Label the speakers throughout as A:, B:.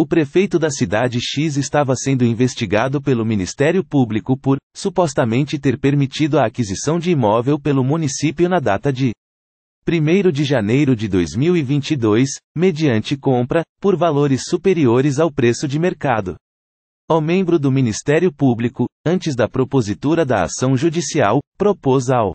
A: O prefeito da cidade X estava sendo investigado pelo Ministério Público por, supostamente, ter permitido a aquisição de imóvel pelo município na data de 1 de janeiro de 2022, mediante compra, por valores superiores ao preço de mercado. O membro do Ministério Público, antes da propositura da ação judicial, propôs ao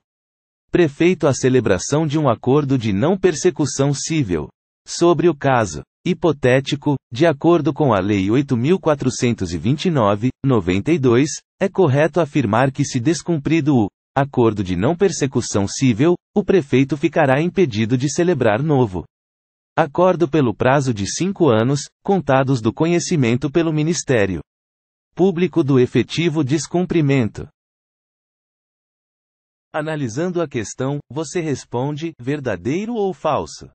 A: prefeito a celebração de um acordo de não persecução civil sobre o caso hipotético, de acordo com a Lei 8.429, 92, é correto afirmar que se descumprido o acordo de não persecução civil, o prefeito ficará impedido de celebrar novo acordo pelo prazo de cinco anos, contados do conhecimento pelo Ministério Público do efetivo descumprimento. Analisando a questão, você responde verdadeiro ou falso.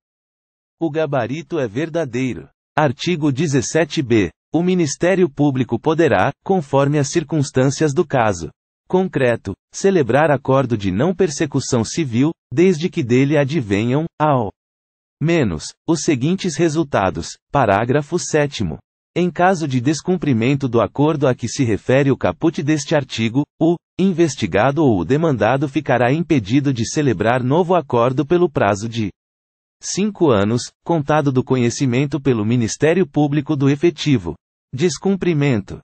A: O gabarito é verdadeiro. Artigo 17b. O Ministério Público poderá, conforme as circunstâncias do caso concreto, celebrar acordo de não persecução civil, desde que dele advenham, ao menos, os seguintes resultados. Parágrafo 7. Em caso de descumprimento do acordo a que se refere o caput deste artigo, o investigado ou o demandado ficará impedido de celebrar novo acordo pelo prazo de 5 anos, contado do conhecimento pelo Ministério Público do efetivo. Descumprimento.